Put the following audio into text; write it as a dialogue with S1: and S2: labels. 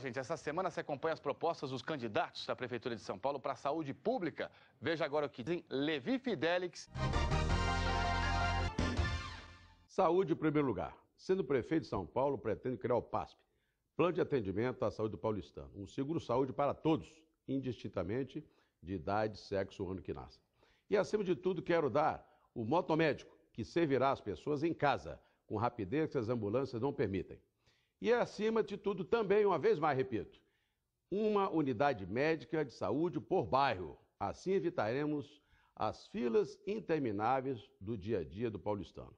S1: Gente, essa semana se acompanha as propostas dos candidatos da Prefeitura de São Paulo para a saúde pública. Veja agora o que dizem Levi Fidelix.
S2: Saúde em primeiro lugar. Sendo prefeito de São Paulo, pretendo criar o PASP, Plano de Atendimento à Saúde Paulistana, um seguro-saúde para todos, indistintamente de idade, sexo, ano que nasce. E, acima de tudo, quero dar o motomédico, que servirá às pessoas em casa, com rapidez que as ambulâncias não permitem. E, acima de tudo, também, uma vez mais, repito, uma unidade médica de saúde por bairro. Assim evitaremos as filas intermináveis do dia a dia do paulistano.